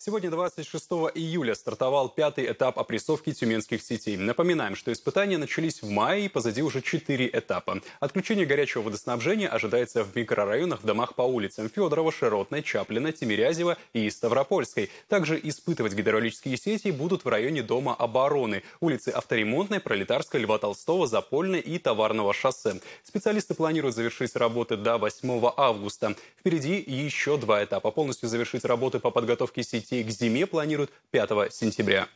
Сегодня, 26 июля, стартовал пятый этап опрессовки тюменских сетей. Напоминаем, что испытания начались в мае и позади уже четыре этапа. Отключение горячего водоснабжения ожидается в микрорайонах в домах по улицам Федорова, Широтной, Чаплина, Тимирязева и Ставропольской. Также испытывать гидравлические сети будут в районе Дома обороны, улицы Авторемонтной, Пролетарской, Льва Толстого, Запольной и Товарного шоссе. Специалисты планируют завершить работы до 8 августа. Впереди еще два этапа. Полностью завершить работы по подготовке сети детей к зиме планируют 5 сентября.